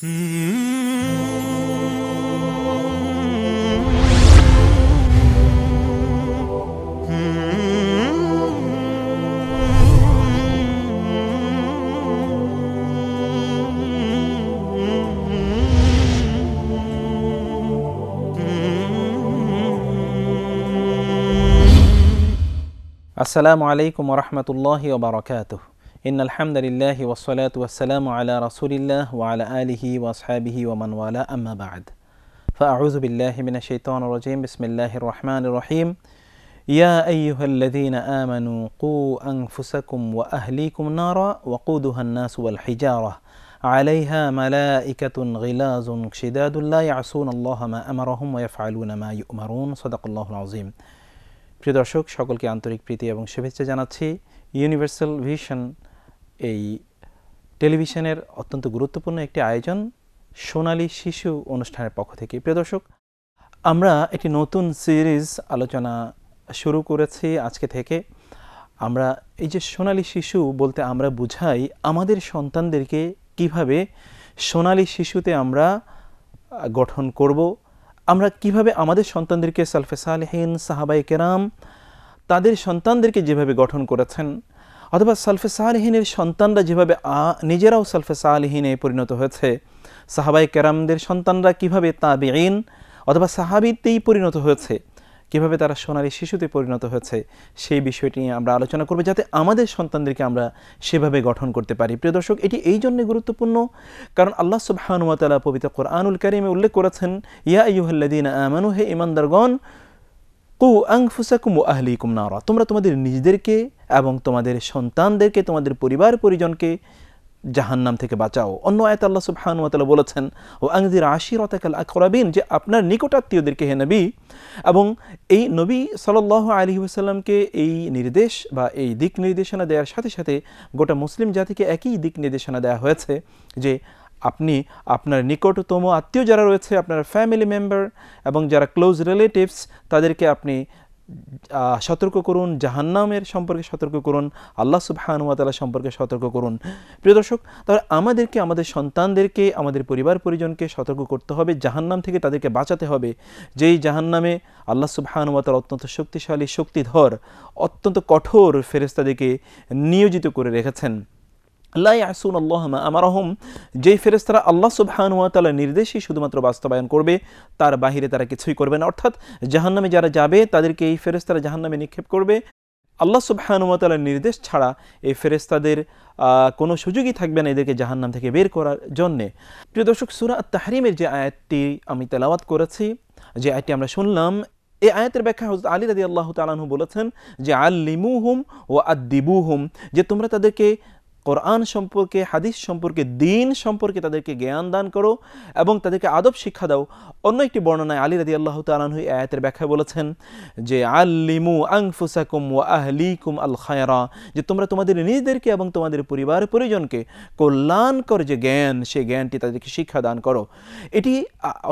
আসসালামু আলাইকুম রহমতুল্লাহ বারকাতুহ إن الحمد لله والصلاة والسلام على رسول الله وعلى آله وأصحابه ومن والاه أما بعد فأعوذ بالله من الشيطان الرجيم بسم الله الرحمن الرحيم يا أيها الذين آمنوا قوا أنفسكم وأهليكم نارا وقودها الناس والحجارة عليها ملائكة غلاظ شداد لا يعصون الله ما أمرهم ويفعلون ما يؤمرون صدق الله العظيم প্রিয় দর্শক সকলকে আন্তরিক প্রীতি এবং শুভেচ্ছা জানাচ্ছি ইউনিভার্সাল ভিশন এই টেলিভিশনের অত্যন্ত গুরুত্বপূর্ণ একটি আয়োজন সোনালি শিশু অনুষ্ঠানের পক্ষ থেকে প্রিয় দর্শক আমরা একটি নতুন সিরিজ আলোচনা শুরু করেছি আজকে থেকে আমরা এই যে সোনালি শিশু বলতে আমরা বুঝাই আমাদের সন্তানদেরকে কিভাবে সোনালি শিশুতে আমরা গঠন করব আমরা কিভাবে আমাদের সন্তানদেরকে সালফেসালহীন সাহাবাই কেরাম তাদের সন্তানদেরকে যেভাবে গঠন করেছেন অথবা সালফে সালহীনের সন্তানরা যেভাবে নিজেরাও সালফে সালহীনে পরিণত হয়েছে সাহাবাই কেরামদের সন্তানরা কিভাবে তাবেইন অথবা সাহাবিতেই পরিণত হয়েছে কিভাবে তারা সোনালী শিশুতে পরিণত হয়েছে সেই বিষয়টি নিয়ে আমরা আলোচনা করব যাতে আমাদের সন্তানদেরকে আমরা সেভাবে গঠন করতে পারি প্রিয় দর্শক এটি এই জন্যে গুরুত্বপূর্ণ কারণ আল্লাহ সুবাহানুয়াতালা পবিত্র কোরআনুল করিমে উল্লেখ করেছেন ইয়া ইউহ্লাদিন আমানু হে ইমানদারগণ কু আংফুসাকুম ও আহলিকুম নারা তোমরা তোমাদের নিজেদেরকে এবং তোমাদের সন্তানদেরকে তোমাদের পরিবার পরিজনকে জাহান্নাম থেকে বাঁচাও অন্য আয়ত আল্লাহ ওয়াতালা বলেছেন ও আংজির আশির অতাকাল আকরাবিন যে আপনার নিকটাত্মীয়দেরকে হে নবী এবং এই নবী সাল আলী ওসাল্লামকে এই নির্দেশ বা এই দিক নির্দেশনা দেওয়ার সাথে সাথে গোটা মুসলিম জাতিকে একই দিক নির্দেশনা দেওয়া হয়েছে যে আপনি আপনার নিকটতম আত্মীয় যারা রয়েছে আপনার ফ্যামিলি মেম্বার এবং যারা ক্লোজ রিলেটিভস তাদেরকে আপনি সতর্ক করুন জাহান্নামের সম্পর্কে সতর্ক করুন আল্লাহ সুবাহানুয়াতালা সম্পর্কে সতর্ক করুন প্রিয় দর্শক তাহলে আমাদেরকে আমাদের সন্তানদেরকে আমাদের পরিবার পরিজনকে সতর্ক করতে হবে জাহান্নাম থেকে তাদেরকে বাঁচাতে হবে যেই জাহান্নামে আল্লাহ সুবাহানুয়াতাল অত্যন্ত শক্তিশালী শক্তিধর অত্যন্ত কঠোর ফেরেস্তাদেরকে নিয়োজিত করে রেখেছেন লাইয়াসুন আল্লাহমা আমারহম যেই ফেরেস্তারা আল্লাহ সুবহানুয়া নির্দেশেই শুধুমাত্র বাস্তবায়ন করবে তার বাহিরে তারা কিছুই করবে না অর্থাৎ জাহান্নামে যারা যাবে তাদেরকে এই ফেরেস্তারা জাহান্নামে নিক্ষেপ করবে আল্লাহ সুবহানুমতালার নির্দেশ ছাড়া এই ফেরেস্তাদের কোনো সুযোগই থাকবে না এদেরকে জাহান্নাম থেকে বের করার জন্যে প্রিয় দর্শক সুরা তাহরিমের যে আয়াতটি আমি তেলাওয়াত করেছি যে আয়াতটি আমরা শুনলাম এই আয়াতের ব্যাখ্যা হজরত আলী রাজি আল্লাহ তালাহু বলেছেন যে আল্লিমু হুম ও আদিবু হুম যে তোমরা তাদেরকে কোরআন সম্পর্কে হাদিস সম্পর্কে দিন সম্পর্কে তাদেরকে জ্ঞান দান করো এবং তাদেরকে আদব শিক্ষা দাও অন্য একটি বর্ণনায় আলী রাজি আল্লাহ তালানহ আয়াতের ব্যাখ্যা বলেছেন যে আল্লিমু আংফুসাকুম ও আহলিকুম আল খায়রা যে তোমরা তোমাদের নিজেদেরকে এবং তোমাদের পরিবার পরিজনকে কল্যাণকর যে জ্ঞান সেই জ্ঞানটি তাদেরকে শিক্ষা দান করো এটি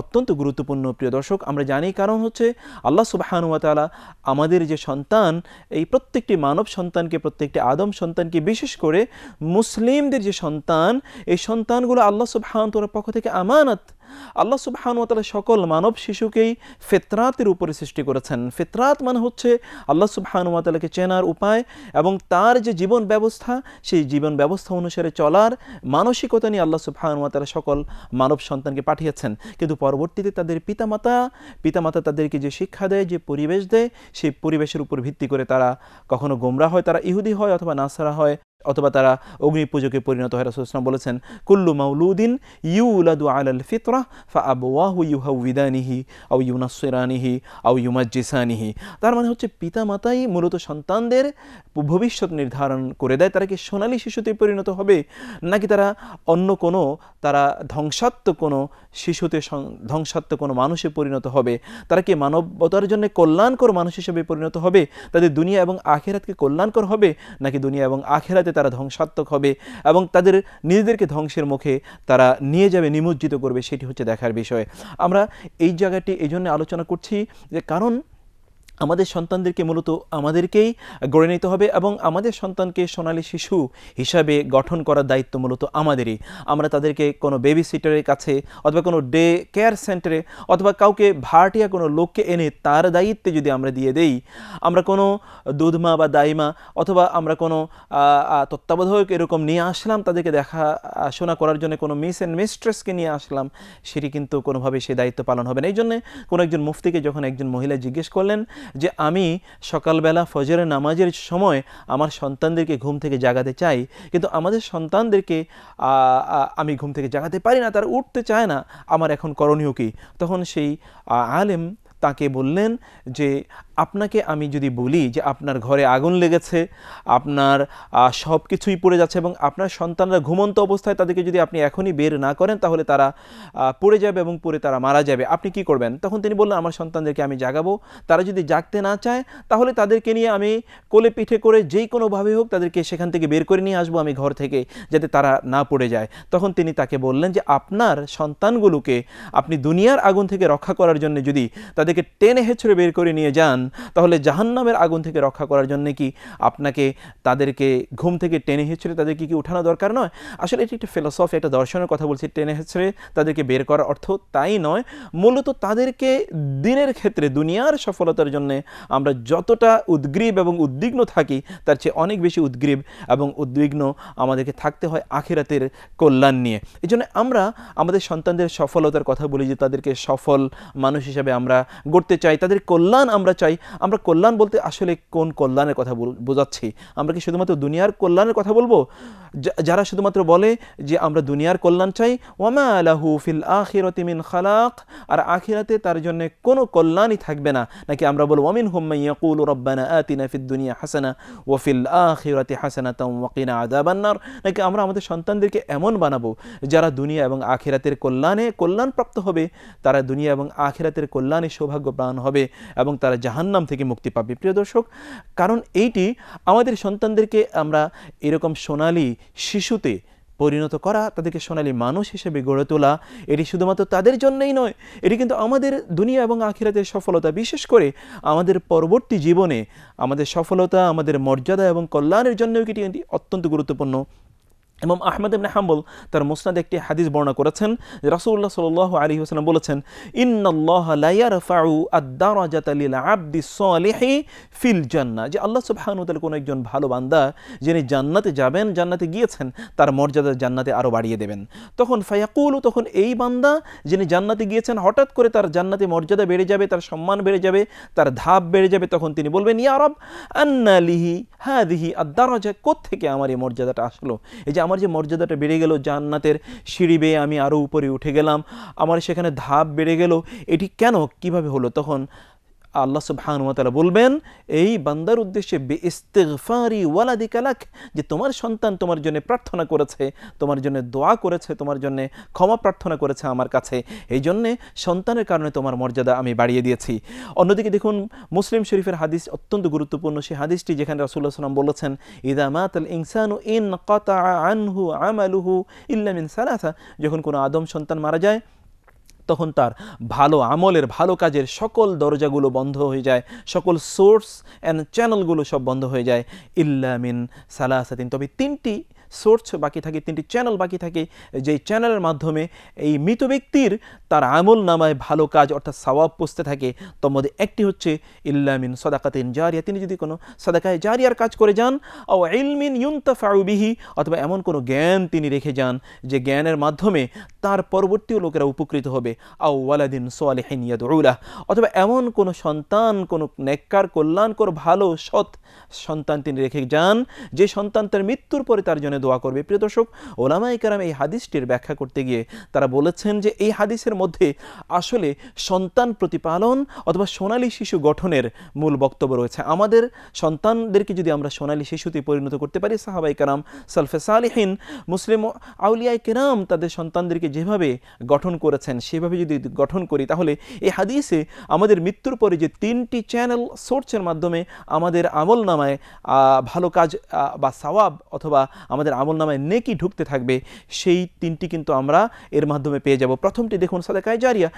অত্যন্ত গুরুত্বপূর্ণ প্রিয় দর্শক আমরা জানি কারণ হচ্ছে আল্লাহ সুবাহানুয়াতালা আমাদের যে সন্তান এই প্রত্যেকটি মানব সন্তানকে প্রত্যেকটি আদম সন্তানকে বিশেষ করে মুসলিমদের যে সন্তান এই সন্তানগুলো আল্লাহ সুবাহানতলার পক্ষ থেকে আমানত আল্লাহ তালা সকল মানব শিশুকেই ফেতরাতের উপরে সৃষ্টি করেছেন ফেতরাত মানে হচ্ছে আল্লাহ তালাকে চেনার উপায় এবং তার যে জীবন ব্যবস্থা সেই জীবন ব্যবস্থা অনুসারে চলার মানসিকতা নিয়ে আল্লাহ তালা সকল মানব সন্তানকে পাঠিয়েছেন কিন্তু পরবর্তীতে তাদের পিতামাতা পিতামাতা তাদেরকে যে শিক্ষা দেয় যে পরিবেশ দেয় সেই পরিবেশের উপর ভিত্তি করে তারা কখনো গোমরা হয় তারা ইহুদি হয় অথবা নাসারা হয় অথবা তারা অগ্নি পুজোকে পরিণত হয় রাসুলাম বলেছেন কুল্লু মাউলুদ্দিন ইউলাদু আলাল ফিতরা ফা আবওয়াহু ইউহাউদানিহি আউ ইউনাসিরানিহি আউ ইউমাজিসানিহি তার মানে হচ্ছে পিতা মাতাই মূলত সন্তানদের ভবিষ্যৎ নির্ধারণ করে দেয় তারা কি সোনালী শিশুতে পরিণত হবে নাকি তারা অন্য কোনো তারা ধ্বংসাত্মক কোনো শিশুতে ধ্বংসাত্মক কোনো মানুষে পরিণত হবে তারা কি মানবতার জন্য কল্যাণকর মানুষ হিসেবে পরিণত হবে তাদের দুনিয়া এবং আখেরাতকে কল্যাণকর হবে নাকি দুনিয়া এবং আখেরাতে তারা ধ্বংসাত্মক হবে এবং তাদের নিজেদেরকে ধ্বংসের মুখে তারা নিয়ে যাবে নিমজ্জিত করবে সেটি হচ্ছে দেখার বিষয় আমরা এই জায়গাটি এই জন্য আলোচনা করছি যে কারণ আমাদের সন্তানদেরকে মূলত আমাদেরকেই গড়ে নিতে হবে এবং আমাদের সন্তানকে সোনালি শিশু হিসাবে গঠন করার দায়িত্ব মূলত আমাদেরই আমরা তাদেরকে কোনো বেবি সিটারের কাছে অথবা কোনো ডে কেয়ার সেন্টারে অথবা কাউকে ভাড়াটিয়া কোনো লোককে এনে তার দায়িত্বে যদি আমরা দিয়ে দেই আমরা কোনো দুধমা বা দাইমা অথবা আমরা কোনো তত্ত্বাবধায়ক এরকম নিয়ে আসলাম তাদেরকে দেখা শোনা করার জন্য কোনো মিস অ্যান্ড মিস্ট্রেসকে নিয়ে আসলাম সেটি কিন্তু কোনোভাবে সে দায়িত্ব পালন হবে না এই জন্যে কোনো একজন মুফতিকে যখন একজন মহিলা জিজ্ঞেস করলেন যে আমি সকালবেলা ফজরে নামাজের সময় আমার সন্তানদেরকে ঘুম থেকে জাগাতে চাই কিন্তু আমাদের সন্তানদেরকে আমি ঘুম থেকে জাগাতে পারি না তারা উঠতে চায় না আমার এখন করণীয় কি তখন সেই আলেম তাকে বললেন যে আপনাকে আমি যদি বলি যে আপনার ঘরে আগুন লেগেছে আপনার সব কিছুই পড়ে যাচ্ছে এবং আপনার সন্তানরা ঘুমন্ত অবস্থায় তাদেরকে যদি আপনি এখনই বের না করেন তাহলে তারা পড়ে যাবে এবং পরে তারা মারা যাবে আপনি কি করবেন তখন তিনি বললেন আমার সন্তানদেরকে আমি জাগাবো তারা যদি জাগতে না চায় তাহলে তাদেরকে নিয়ে আমি কোলে পিঠে করে যেই কোনোভাবে হোক তাদেরকে সেখান থেকে বের করে নিয়ে আসবো আমি ঘর থেকে যাতে তারা না পড়ে যায় তখন তিনি তাকে বললেন যে আপনার সন্তানগুলোকে আপনি দুনিয়ার আগুন থেকে রক্ষা করার জন্য যদি তাদের আপনাকে টেনে হেঁচড়ে বের করে নিয়ে যান তাহলে জাহান্নামের আগুন থেকে রক্ষা করার জন্য কি আপনাকে তাদেরকে ঘুম থেকে টেনে হেঁচড়ে তাদেরকে কি উঠানো দরকার নয় আসলে এটি একটা ফিলোসফি একটা দর্শনের কথা বলছি টেনে হেঁচড়ে তাদেরকে বের করার অর্থ তাই নয় মূলত তাদেরকে দিনের ক্ষেত্রে দুনিয়ার সফলতার জন্য আমরা যতটা উদ্গ্রীব এবং উদ্বিগ্ন থাকি তার চেয়ে অনেক বেশি উদ্গ্রীব এবং উদ্বিগ্ন আমাদেরকে থাকতে হয় আখিরাতের কল্যাণ নিয়ে এই আমরা আমাদের সন্তানদের সফলতার কথা বলি যে তাদেরকে সফল মানুষ হিসাবে আমরা গড়তে চাই তাদের কল্যাণ আমরা চাই আমরা কল্যাণ বলতে আসলে কোন কল্যাণের কথা বোঝাচ্ছি আমরা কি শুধুমাত্র দুনিয়ার কল্যাণের কথা বলবো যারা শুধুমাত্র বলে যে আমরা দুনিয়ার কল্যাণ চাই ওয়ামা আলাহু ফিল আখিরতি মিন খালাক আর আখিরাতে তার জন্য কোনো কল্যাণই থাকবে না নাকি আমরা বলবো ওয়ামিন হুম্মা রব্বানা আতিনা ফিদ দুনিয়া হাসানা ফিল আখিরাতি হাসানা তাম ওয়াকিনা আযাবান্নার নাকি আমরা আমাদের সন্তানদেরকে এমন বানাবো যারা দুনিয়া এবং আখিরাতের কল্যাণে কল্যাণপ্রাপ্ত হবে তারা দুনিয়া এবং আখিরাতের কল্যাণে সৌভাগ্য প্রাণ হবে এবং তারা জাহান্নাম থেকে মুক্তি পাবে প্রিয় দর্শক কারণ এইটি আমাদের সন্তানদেরকে আমরা এরকম সোনালি শিশুতে পরিণত করা তাদেরকে সোনালী মানুষ হিসেবে গড়ে তোলা এটি শুধুমাত্র তাদের জন্যই নয় এটি কিন্তু আমাদের দুনিয়া এবং আখিরাতের সফলতা বিশেষ করে আমাদের পরবর্তী জীবনে আমাদের সফলতা আমাদের মর্যাদা এবং কল্যাণের জন্যও এটি অত্যন্ত গুরুত্বপূর্ণ এবং আহমদ ইবনে হাম্বল তার মুসনাদ একটি হাদিস বর্ণনা করেছেন রাসূলুল্লাহ সাল্লাল্লাহু আলাইহি ওয়াসাল্লাম বলেছেন ইন্নাল্লাহ লা ইয়ারফাউ আদ-দারাজাতা লিল আবদি সলিহি ফিল জান্নাহ যে আল্লাহ সুবহানাহু ওয়া তাআলা কোন একজন ভালো বান্দা যিনি জান্নাতে যাবেন জান্নাতে গিয়েছেন তার মর্যাদা জান্নাতে আরো বাড়িয়ে দেবেন তখন ফায়াকুলু তখন এই বান্দা যিনি জান্নাতে গিয়েছেন হঠাৎ করে তার জান্নাতে মর্যাদা বেড়ে যাবে তার সম্মান বেড়ে যাবে তার ধাপ বেড়ে যাবে তখন তিনি বলবেন ইয়া রব আন্না লিহি হাদিহি আদ-দারাজা থেকে আমার এই মর্যাদাটা আসলো এই যে আমার যে মর্যাদাটা বেড়ে গেল জান্নাতের সিঁড়ি বেয়ে আমি আরও উপরে উঠে গেলাম আমার সেখানে ধাপ বেড়ে গেল এটি কেন কিভাবে হলো তখন আল্লাহ সুবহানুমতালা বলবেন এই বান্দার উদ্দেশ্যে বে ইস্তেফারি ওয়ালাদি কালাক যে তোমার সন্তান তোমার জন্য প্রার্থনা করেছে তোমার জন্য দোয়া করেছে তোমার জন্য ক্ষমা প্রার্থনা করেছে আমার কাছে এই জন্যে সন্তানের কারণে তোমার মর্যাদা আমি বাড়িয়ে দিয়েছি অন্যদিকে দেখুন মুসলিম শরীফের হাদিস অত্যন্ত গুরুত্বপূর্ণ সেই হাদিসটি যেখানে রাসুল্লাহ সাল্লাম বলেছেন ইদা মাত ইনসানু ইন কতা আনহু আমালুহু ইন সালাথা যখন কোনো আদম সন্তান মারা যায় তখন তার ভালো আমলের ভালো কাজের সকল দরজাগুলো বন্ধ হয়ে যায় সকল সোর্স অ্যান্ড চ্যানেলগুলো সব বন্ধ হয়ে যায় ইল্লামিন সালাসাতিন তবে তিনটি সোর্স বাকি থাকে তিনটি চ্যানেল বাকি থাকে যেই চ্যানেলের মাধ্যমে এই মৃত ব্যক্তির তার আমল নামায় ভালো কাজ অর্থাৎ সওয়াব পুষতে থাকে তোর মধ্যে একটি হচ্ছে ইল্লামিন সদাকাতিন জারিয়া তিনি যদি কোনো সদাকায় জারিয়ার কাজ করে যান ও ইলমিন ফারুবিহি অথবা এমন কোনো জ্ঞান তিনি রেখে যান যে জ্ঞানের মাধ্যমে তার পরবর্তী লোকেরা উপকৃত হবে আও ওয়ালাদিন সোয়ালেহিন ইয়াদউলাহ অথবা এমন কোনো সন্তান কোনো নেককার কল্যাণকর ভালো সৎ সন্তান তিনি রেখে যান যে সন্তান তার মৃত্যুর পরে তার জন্য জন্য দোয়া করবে প্রিয় দর্শক ওলামা ইকারাম এই হাদিসটির ব্যাখ্যা করতে গিয়ে তারা বলেছেন যে এই হাদিসের মধ্যে আসলে সন্তান প্রতিপালন অথবা সোনালী শিশু গঠনের মূল বক্তব্য রয়েছে আমাদের সন্তানদেরকে যদি আমরা সোনালী শিশুতে পরিণত করতে পারি সাহাবাই কারাম সালফে সালিহীন মুসলিম আউলিয়ায় কেরাম তাদের সন্তানদেরকে যেভাবে গঠন করেছেন সেভাবে যদি গঠন করি তাহলে এই হাদিসে আমাদের মৃত্যুর পরে যে তিনটি চ্যানেল সোর্সের মাধ্যমে আমাদের আমল নামায় ভালো কাজ বা সওয়াব অথবা আমাদের আমাদের আমল নামায় নেকি ঢুকতে থাকবে সেই তিনটি কিন্তু আমরা এর মাধ্যমে পেয়ে যাব প্রথমটি দেখুন সাদাকায় জারিয়া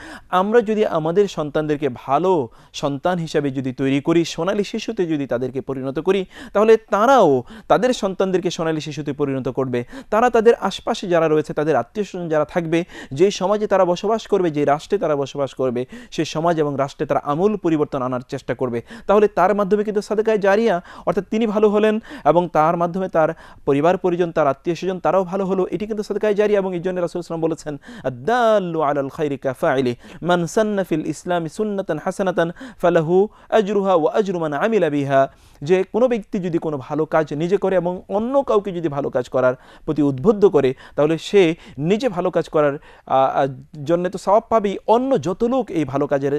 আমরা যদি আমাদের সন্তানদেরকে ভালো সন্তান হিসাবে যদি তৈরি করি সোনালি শিশুতে যদি তাদেরকে পরিণত করি তাহলে তারাও তাদের সন্তানদেরকে সোনালি শিশুতে পরিণত করবে তারা তাদের আশপাশে যারা রয়েছে তাদের আত্মীয় স্বজন যারা থাকবে যে সমাজে তারা বসবাস করবে যে রাষ্ট্রে তারা বসবাস করবে সে সমাজ এবং রাষ্ট্রে তারা আমূল পরিবর্তন আনার চেষ্টা করবে তাহলে তার মাধ্যমে কিন্তু সাদেকায় জারিয়া অর্থাৎ তিনি ভালো হলেন এবং তার মাধ্যমে তার পরিবার পরি পরিজন তার আত্মীয় স্বজন তারাও ভালো হলো এটি কিন্তু সদকায় জারি এবং এই জন্য রাসুল ইসলাম বলেছেন আদাল্লু আলাল খাইরি কাফা আলি মান সান্নাফিল ইসলাম সুন্নতন হাসানাতান ফালাহু আজরুহা ও আজরুমান আমিলা বিহা যে কোনো ব্যক্তি যদি কোনো ভালো কাজ নিজে করে এবং অন্য কাউকে যদি ভালো কাজ করার প্রতি উদ্বুদ্ধ করে তাহলে সে নিজে ভালো কাজ করার জন্য তো স্বভাব পাবেই অন্য যত লোক এই ভালো কাজের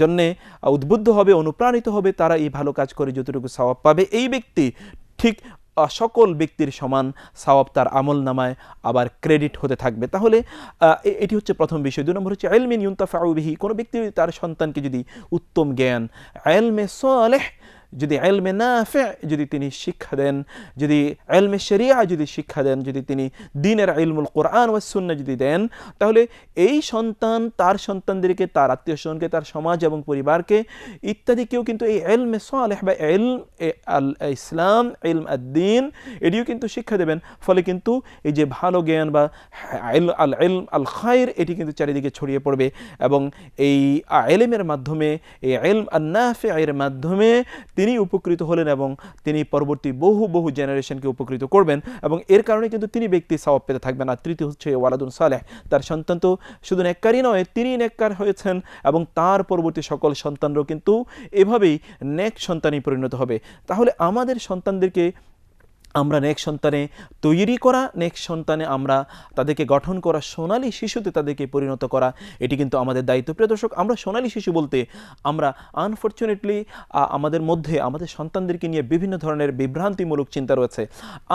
জন্যে উদ্বুদ্ধ হবে অনুপ্রাণিত হবে তারা এই ভালো কাজ করে যতটুকু স্বভাব পাবে এই ব্যক্তি ঠিক সকল ব্যক্তির সমান সওয়াব তার আমল নামায় আবার ক্রেডিট হতে থাকবে তাহলে এটি হচ্ছে প্রথম বিষয় দুই নম্বর হচ্ছে এলমিন ইউন্তাফাউবিহি কোনো ব্যক্তি তার সন্তানকে যদি উত্তম জ্ঞান এলমে সালেহ যদি এলমে নাফে যদি তিনি শিক্ষা দেন যদি এলমে শরিয়া যদি শিক্ষা দেন যদি তিনি দিনের ইলমুল কোরআন ওয়াসুন্না যদি দেন তাহলে এই সন্তান তার সন্তানদেরকে তার আত্মীয় স্বজনকে তার সমাজ এবং পরিবারকে ইত্যাদি কেউ কিন্তু এই এলমে সালেহ বা এল আল ইসলাম এলম আদ্দিন এটিও কিন্তু শিক্ষা দেবেন ফলে কিন্তু এই যে ভালো জ্ঞান বা আল এল আল খায়ের এটি কিন্তু চারিদিকে ছড়িয়ে পড়বে এবং এই এলমের মাধ্যমে এই এলম আন্নাফে এর মাধ্যমে তিনি উপকৃত হলেন এবং তিনি পরবর্তী বহু বহু জেনারেশনকে উপকৃত করবেন এবং এর কারণে কিন্তু তিনি ব্যক্তি সবাব পেতে থাকবেন আর তৃতীয় হচ্ছে ওয়ালাদুল সালেহ তার সন্তান তো শুধু নেককারই নয় তিনি নেককার হয়েছেন এবং তার পরবর্তী সকল সন্তানরাও কিন্তু এভাবেই নেক সন্তানই পরিণত হবে তাহলে আমাদের সন্তানদেরকে আমরা নেক সন্তানে তৈরি করা নেক সন্তানে আমরা তাদেরকে গঠন করা সোনালী শিশুতে তাদেরকে পরিণত করা এটি কিন্তু আমাদের দায়িত্ব প্রিয় দর্শক আমরা সোনালী শিশু বলতে আমরা আনফর্চুনেটলি আমাদের মধ্যে আমাদের সন্তানদেরকে নিয়ে বিভিন্ন ধরনের বিভ্রান্তিমূলক চিন্তা রয়েছে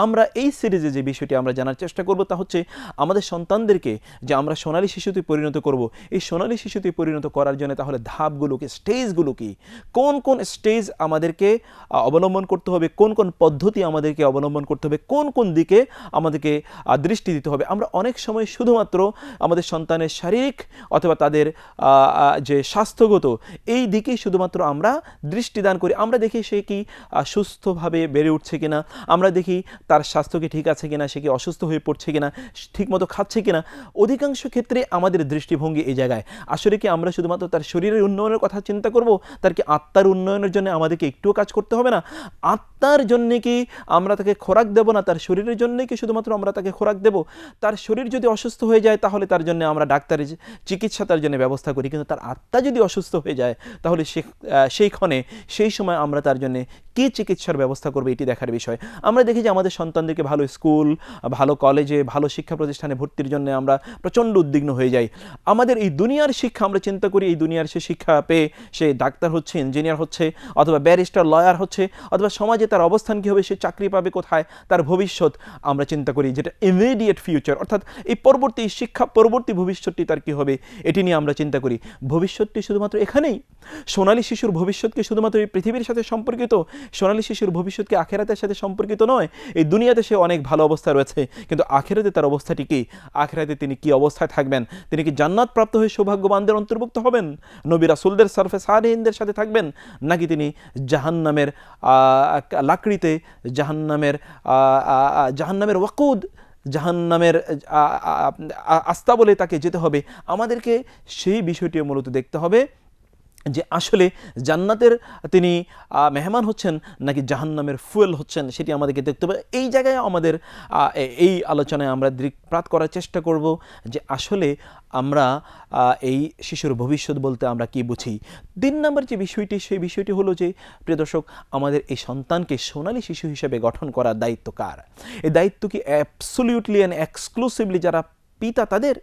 আমরা এই সিরিজে যে বিষয়টি আমরা জানার চেষ্টা করব তা হচ্ছে আমাদের সন্তানদেরকে যে আমরা সোনালী শিশুতে পরিণত করব এই সোনালী শিশুতে পরিণত করার জন্য তাহলে ধাপগুলো কি স্টেজগুলো কি কোন কোন স্টেজ আমাদেরকে অবলম্বন করতে হবে কোন কোন পদ্ধতি আমাদেরকে অবলম্বন অবলম্বন করতে হবে কোন কোন দিকে আমাদেরকে দৃষ্টি দিতে হবে আমরা অনেক সময় শুধুমাত্র আমাদের সন্তানের শারীরিক অথবা তাদের যে স্বাস্থ্যগত এই দিকেই শুধুমাত্র আমরা দৃষ্টিদান করি আমরা দেখি সে কি সুস্থভাবে বেড়ে উঠছে কিনা আমরা দেখি তার স্বাস্থ্য কি ঠিক আছে কিনা সে কি অসুস্থ হয়ে পড়ছে কিনা ঠিকমতো খাচ্ছে কিনা অধিকাংশ ক্ষেত্রে আমাদের দৃষ্টিভঙ্গি এই জায়গায় আসলে কি আমরা শুধুমাত্র তার শরীরের উন্নয়নের কথা চিন্তা করব তার কি আত্মার উন্নয়নের জন্য আমাদেরকে একটুও কাজ করতে হবে না আত্মার জন্যে কি আমরা তাকে খোরাক দেব না তার শরীরের জন্যই কি শুধুমাত্র আমরা তাকে খোরাক দেব তার শরীর যদি অসুস্থ হয়ে যায় তাহলে তার জন্য আমরা ডাক্তারের চিকিৎসা তার জন্য ব্যবস্থা করি কিন্তু তার আত্মা যদি অসুস্থ হয়ে যায় তাহলে সেইক্ষণে সেই সময় আমরা তার জন্য কী চিকিৎসার ব্যবস্থা করবো এটি দেখার বিষয় আমরা দেখি যে আমাদের সন্তানদেরকে ভালো স্কুল ভালো কলেজে ভালো শিক্ষা প্রতিষ্ঠানে ভর্তির জন্য আমরা প্রচণ্ড উদ্বিগ্ন হয়ে যাই আমাদের এই দুনিয়ার শিক্ষা আমরা চিন্তা করি এই দুনিয়ার সে শিক্ষা পেয়ে সে ডাক্তার হচ্ছে ইঞ্জিনিয়ার হচ্ছে অথবা ব্যারিস্টার লয়ার হচ্ছে অথবা সমাজে তার অবস্থান কী হবে সে চাকরি পাবে কোথায় তার ভবিষ্যৎ আমরা চিন্তা করি যেটা ইমিডিয়েট ফিউচার অর্থাৎ এই পরবর্তী শিক্ষা পরবর্তী ভবিষ্যৎটি তার কি হবে এটি নিয়ে আমরা চিন্তা করি ভবিষ্যৎটি শুধুমাত্র এখানেই সোনালী শিশুর ভবিষ্যৎকে শুধুমাত্র এই পৃথিবীর সাথে সম্পর্কিত সোনালী শিশুর ভবিষ্যৎকে আখেরাতের সাথে সম্পর্কিত নয় এই দুনিয়াতে সে অনেক ভালো অবস্থা রয়েছে কিন্তু আখেরাতে তার অবস্থাটি কী আখেরাতে তিনি কি অবস্থায় থাকবেন তিনি কি জান্নাত প্রাপ্ত হয়ে সৌভাগ্যবানদের অন্তর্ভুক্ত হবেন নবী রাসুলদের সার্ফে সারহীনদের সাথে থাকবেন নাকি তিনি জাহান্নামের লাকড়িতে জাহান্নামের জাহান্নামের ওয়াকুদ জাহান্নামের আস্থা বলে তাকে যেতে হবে আমাদেরকে সেই বিষয়টিও মূলত দেখতে হবে যে আসলে জান্নাতের তিনি মেহমান হচ্ছেন নাকি জাহান্নামের ফুয়েল হচ্ছেন সেটি আমাদেরকে দেখতে হবে এই জায়গায় আমাদের এই আলোচনায় আমরা দৃকপ্রাত করার চেষ্টা করব যে আসলে আমরা এই শিশুর ভবিষ্যৎ বলতে আমরা কি বুঝি তিন নম্বর যে বিষয়টি সেই বিষয়টি হলো যে প্রিয় দর্শক আমাদের এই সন্তানকে সোনালী শিশু হিসেবে গঠন করার দায়িত্ব কার এই দায়িত্ব কি অ্যাবসলিউটলি অ্যান্ড এক্সক্লুসিভলি যারা পিতা তাদের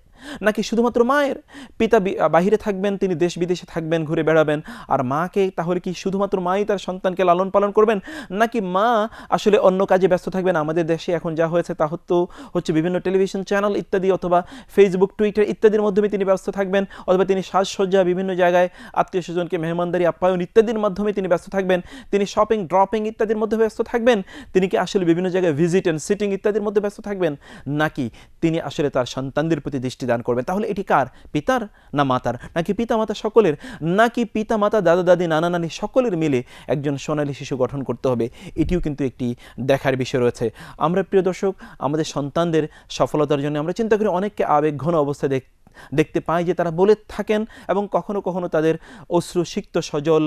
নাকি শুধুমাত্র মায়ের পিতা বাহিরে থাকবেন তিনি দেশ বিদেশে থাকবেন ঘুরে বেড়াবেন আর মাকে তাহলে কি শুধুমাত্র মাই তার সন্তানকে লালন পালন করবেন নাকি মা আসলে অন্য কাজে ব্যস্ত থাকবেন আমাদের দেশে এখন যা হয়েছে তা হতো হচ্ছে বিভিন্ন টেলিভিশন চ্যানেল ইত্যাদি অথবা ফেসবুক টুইটার ইত্যাদির মাধ্যমে তিনি ব্যস্ত থাকবেন অথবা তিনি সাজসজ্জা বিভিন্ন জায়গায় আত্মীয় স্বজনকে মেহমানদারি আপ্যায়ন ইত্যাদির মাধ্যমে তিনি ব্যস্ত থাকবেন তিনি শপিং ড্রপিং ইত্যাদির মধ্যে ব্যস্ত থাকবেন তিনি কি আসলে বিভিন্ন জায়গায় ভিজিট অ্যান্ড সিটিং ইত্যাদির মধ্যে ব্যস্ত থাকবেন নাকি তিনি আসলে তার সন্তানদের প্রতি দৃষ্টি দান করবেন তাহলে এটি কার পিতার না মাতার নাকি পিতা মাতা সকলের নাকি পিতা মাতা দাদা দাদি নানা নানি সকলের মিলে একজন সোনালী শিশু গঠন করতে হবে এটিও কিন্তু একটি দেখার বিষয় রয়েছে আমরা প্রিয় দর্শক আমাদের সন্তানদের সফলতার জন্য আমরা চিন্তা করি অনেককে আবেগঘন অবস্থায় দেখ দেখতে পাই যে তারা বলে থাকেন এবং কখনো কখনো তাদের অশ্রু সজল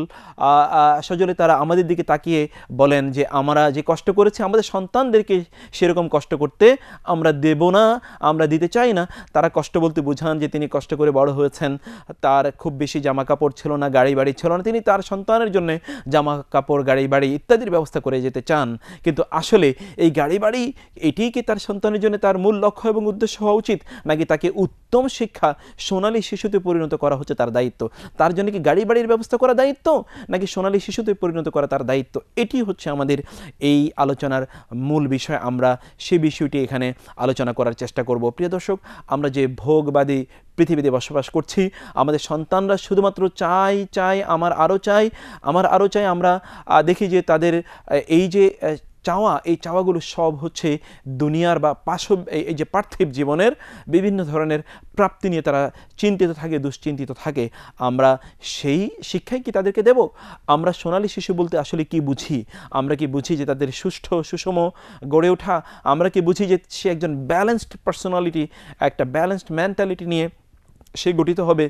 সজলে তারা আমাদের দিকে তাকিয়ে বলেন যে আমরা যে কষ্ট করেছি আমাদের সন্তানদেরকে সেরকম কষ্ট করতে আমরা দেব না আমরা দিতে চাই না তারা কষ্ট বলতে বোঝান যে তিনি কষ্ট করে বড় হয়েছেন তার খুব বেশি জামা কাপড় ছিল না গাড়ি বাড়ি ছিল না তিনি তার সন্তানের জন্য জামা কাপড় গাড়ি বাড়ি ইত্যাদির ব্যবস্থা করে যেতে চান কিন্তু আসলে এই গাড়ি বাড়ি এটিই কি তার সন্তানের জন্য তার মূল লক্ষ্য এবং উদ্দেশ্য হওয়া উচিত নাকি তাকে উত্তম শিক্ষা রাখা সোনালী শিশুতে পরিণত করা হচ্ছে তার দায়িত্ব তার জন্য কি গাড়ি বাড়ির ব্যবস্থা করা দায়িত্ব নাকি সোনালী শিশুতে পরিণত করা তার দায়িত্ব এটি হচ্ছে আমাদের এই আলোচনার মূল বিষয় আমরা সে বিষয়টি এখানে আলোচনা করার চেষ্টা করব প্রিয় দর্শক আমরা যে ভোগবাদী পৃথিবীতে বসবাস করছি আমাদের সন্তানরা শুধুমাত্র চাই চাই আমার আরও চাই আমার আরও চাই আমরা দেখি যে তাদের এই যে চাওয়া এই চাওয়াগুলো সব হচ্ছে দুনিয়ার বা পাশব এই যে পার্থিব জীবনের বিভিন্ন ধরনের প্রাপ্তি নিয়ে তারা চিন্তিত থাকে দুশ্চিন্তিত থাকে আমরা সেই শিক্ষাই কি তাদেরকে দেব আমরা সোনালী শিশু বলতে আসলে কি বুঝি আমরা কি বুঝি যে তাদের সুষ্ঠ সুষম গড়ে ওঠা আমরা কি বুঝি যে সে একজন ব্যালেন্সড পার্সোনালিটি একটা ব্যালেন্সড মেন্টালিটি নিয়ে সে গঠিত হবে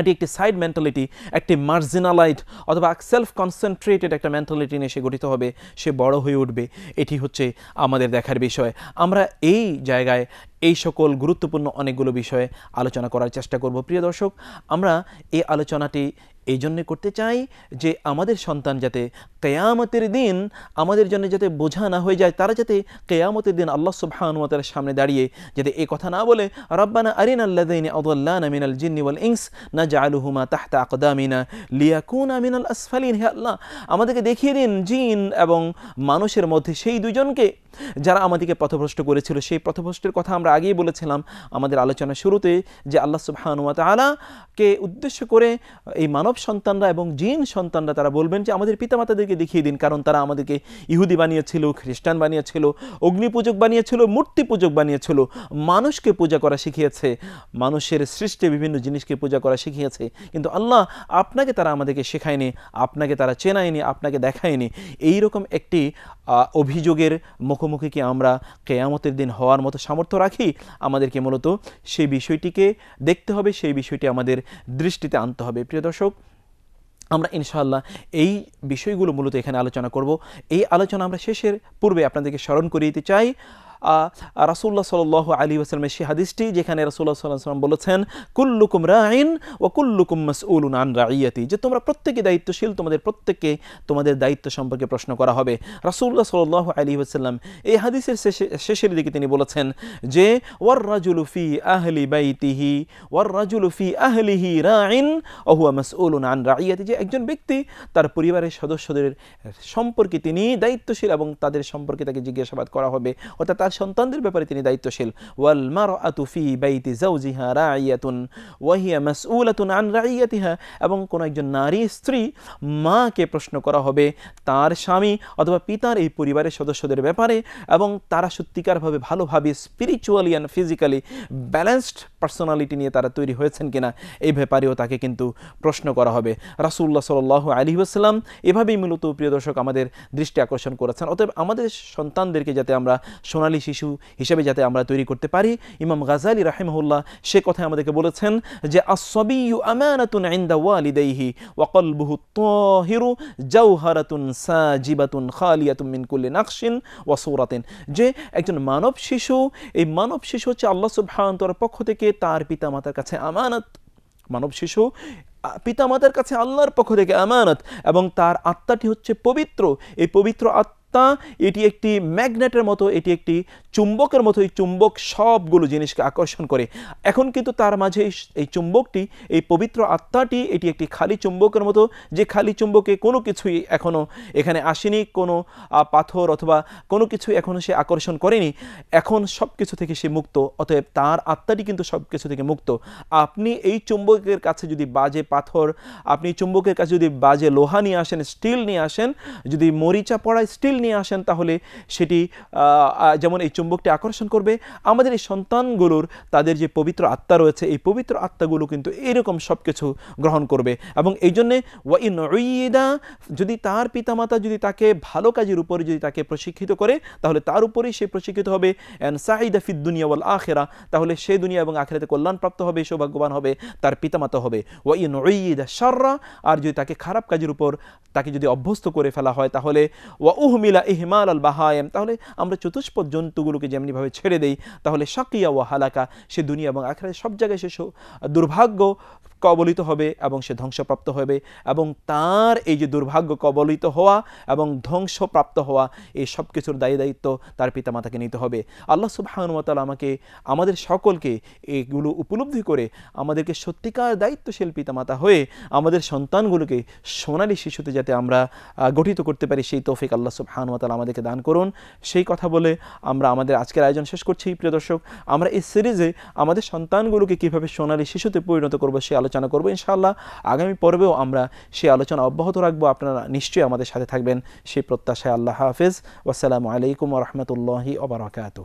এটি একটি সাইড মেন্টালিটি একটি মার্জিনালাইড অথবা সেলফ কনসেন্ট্রেটেড একটা মেন্টালিটি নিয়ে সে গঠিত হবে সে বড় হয়ে উঠবে এটি হচ্ছে আমাদের দেখার বিষয় আমরা এই জায়গায় এই সকল গুরুত্বপূর্ণ অনেকগুলো বিষয়ে আলোচনা করার চেষ্টা করব প্রিয় দর্শক আমরা এই আলোচনাটি এই জন্যে করতে চাই যে আমাদের সন্তান যাতে কেয়ামতের দিন আমাদের জন্য যাতে বোঝা না হয়ে যায় তারা যাতে কেয়ামতের দিন আল্লাহ সুবাহানুমতার সামনে দাঁড়িয়ে যাতে এই কথা না বলে রব্বানা আরিন আল্লাদিন আদুল্লাহ মিনাল জিন্নিওয়াল ইংস না জা হুমা তাহতা আকদামিনা লিয়াকুন আমিনাল আসফালিন হে আল্লাহ আমাদেরকে দেখিয়ে দিন জিন এবং মানুষের মধ্যে সেই দুজনকে যারা আমাদেরকে পথভ্রষ্ট করেছিল সেই পথভ্রষ্টের কথা আমরা আগেই বলেছিলাম আমাদের আলোচনা শুরুতে যে আল্লাহ সুবহানুয়া তালাকে উদ্দেশ্য করে এই মানব সন্তানরা এবং জিন সন্তানরা তারা বলবেন যে আমাদের পিতামাতাদেরকে দেখিয়ে দিন কারণ তারা আমাদেরকে ইহুদি বানিয়েছিল খ্রিস্টান বানিয়েছিল অগ্নিপূজক বানিয়েছিল মূর্তি পূজক বানিয়েছিল মানুষকে পূজা করা শিখিয়েছে মানুষের সৃষ্টি বিভিন্ন জিনিসকে পূজা করা শিখিয়েছে কিন্তু আল্লাহ আপনাকে তারা আমাদেরকে শেখায়নি আপনাকে তারা চেনায়নি আপনাকে দেখায়নি এইরকম একটি অভিযোগের মুখোমুখি কি আমরা কেয়ামতের দিন হওয়ার মতো সামর্থ্য রাখি আমাদেরকে মূলত সেই বিষয়টিকে দেখতে হবে সেই বিষয়টি আমাদের দৃষ্টিতে আনতে হবে প্রিয় দর্শক আমরা ইনশাআল্লাহ এই বিষয়গুলো মূলত এখানে আলোচনা করব এই আলোচনা আমরা শেষের পূর্বে আপনাদেরকে স্মরণ করিয়ে দিতে চাই রাসুল্লাহ সাল আলী ওসলামের সেই হাদিসটি যেখানে রাসুল্লাহ সাল্লাম বলেছেন কুল্লুকুম রাইন ও কুল্লুকুম মাসউল আন রাইয়াতি যে তোমরা প্রত্যেকে দায়িত্বশীল তোমাদের প্রত্যেককে তোমাদের দায়িত্ব সম্পর্কে প্রশ্ন করা হবে রাসুল্লাহ সাল আলী ওসাল্লাম এই হাদিসের শেষে শেষের দিকে তিনি বলেছেন যে ওয়ার রাজুলুফি আহলি বাইতিহি ওয়ার রাজুলুফি আহলিহি রাইন ওহুয়া মাসউল আন রাইয়াতি যে একজন ব্যক্তি তার পরিবারের সদস্যদের সম্পর্কে তিনি দায়িত্বশীল এবং তাদের সম্পর্কে তাকে জিজ্ঞাসাবাদ করা হবে অর্থাৎ তার সন্তানদের ব্যাপারে তিনি দায়িত্বশীল ওয়াল মার আতুফি বাইতি জৌজিহা রায়াতুন ওয়াহিয়া মাসউলাতুন আন রাইয়াতিহা এবং কোনো একজন নারী স্ত্রী মাকে প্রশ্ন করা হবে তার স্বামী অথবা পিতার এই পরিবারের সদস্যদের ব্যাপারে এবং তারা সত্যিকারভাবে ভালোভাবে spiritually and physically balanced personality নিয়ে তারা তৈরি হয়েছেন কিনা এই ব্যাপারেও তাকে কিন্তু প্রশ্ন করা হবে রাসুল্লাহ সাল আলী আসসালাম এভাবেই মূলত প্রিয় দর্শক আমাদের দৃষ্টি আকর্ষণ করেছেন অতএব আমাদের সন্তানদেরকে যাতে আমরা সোনালী স্থায়ী শিশু হিসেবে যাতে আমরা তৈরি করতে পারি ইমাম গাজালি রাহেমহুল্লাহ সে কথায় আমাদেরকে বলেছেন যে আসবিউ আমানাতুন ইনদা ওয়ালিদাইহি সাজিবাতুন খালিয়াতুন কুল্লি নাকশিন ওয়া যে একজন মানব শিশু এই মানব শিশু হচ্ছে আল্লাহ সুবহানাহু পক্ষ থেকে তার পিতা মাতার কাছে আমানত মানব শিশু পিতা মাতার কাছে আল্লাহর পক্ষ থেকে আমানত এবং তার আত্মাটি হচ্ছে পবিত্র এই পবিত্র আত্মা তা এটি একটি ম্যাগনেটের মতো এটি একটি চুম্বকের মতো এই চুম্বক সবগুলো জিনিসকে আকর্ষণ করে এখন কিন্তু তার মাঝে এই চুম্বকটি এই পবিত্র আত্মাটি এটি একটি খালি চুম্বকের মতো যে খালি চুম্বকে কোনো কিছুই এখনও এখানে আসেনি কোনো পাথর অথবা কোনো কিছু এখনও সে আকর্ষণ করেনি এখন সব কিছু থেকে সে মুক্ত অতএব তার আত্মাটি কিন্তু সব কিছু থেকে মুক্ত আপনি এই চুম্বকের কাছে যদি বাজে পাথর আপনি চুম্বকের কাছে যদি বাজে লোহা নিয়ে আসেন স্টিল নিয়ে আসেন যদি মরিচা পড়ায় স্টিল নিয়ে আসেন তাহলে সেটি যেমন এই চুম্বকটি আকর্ষণ করবে আমাদের এই সন্তানগুলোর তাদের যে পবিত্র আত্মা রয়েছে এই পবিত্র আত্মাগুলো কিন্তু এরকম সব কিছু গ্রহণ করবে এবং এই জন্যে ওয়াইদা যদি তার পিতামাতা যদি তাকে ভালো কাজের উপরে যদি তাকে প্রশিক্ষিত করে তাহলে তার উপরেই সে প্রশিক্ষিত হবে অ্যান্ড সাহিদা ফিদ দুনিয়া বল আখেরা তাহলে সে দুনিয়া এবং আখেরাতে কল্যাণপ্রাপ্ত হবে সৌভাগ্যবান হবে তার পিতামাতা হবে ওয়াইন ওইদা সাররা আর যদি তাকে খারাপ কাজের উপর তাকে যদি অভ্যস্ত করে ফেলা হয় তাহলে ওয়া উহমিলা ইহমাল আল বাহায়েম তাহলে আমরা চতুষ্পদ জন্তুগুলো গুলোকে যেমনিভাবে ছেড়ে দেই তাহলে সাকিয়া ও হালাকা সে দুনিয়া এবং আখরা সব জায়গায় সে দুর্ভাগ্য কবলিত হবে এবং সে ধ্বংসপ্রাপ্ত হবে এবং তার এই যে দুর্ভাগ্য কবলিত হওয়া এবং ধ্বংসপ্রাপ্ত হওয়া এই সব কিছুর দায়ী দায়িত্ব তার পিতামাতাকে নিতে হবে আল্লাহ সুবাহানুমতাল আমাকে আমাদের সকলকে এগুলো উপলব্ধি করে আমাদেরকে সত্যিকার দায়িত্বশীল পিতামাতা হয়ে আমাদের সন্তানগুলোকে সোনালী শিশুতে যাতে আমরা গঠিত করতে পারি সেই তৌফিক আল্লাহ সুবাহানুমতাল আমাদেরকে দান করুন সেই কথা বলে আমরা আমাদের আজকের আয়োজন শেষ করছি প্রিয় দর্শক আমরা এই সিরিজে আমাদের সন্তানগুলোকে কীভাবে সোনালী শিশুতে পরিণত করবো সে আলোচনা আলোচনা করব ইনশাআল্লাহ আগামী পর্বেও আমরা সেই আলোচনা অব্যাহত রাখবো আপনারা নিশ্চয়ই আমাদের সাথে থাকবেন সেই প্রত্যাশায় আল্লাহ হাফেজ ওয়াসালামু আলাইকুম রহমতুল্লাহি ওবরাকাত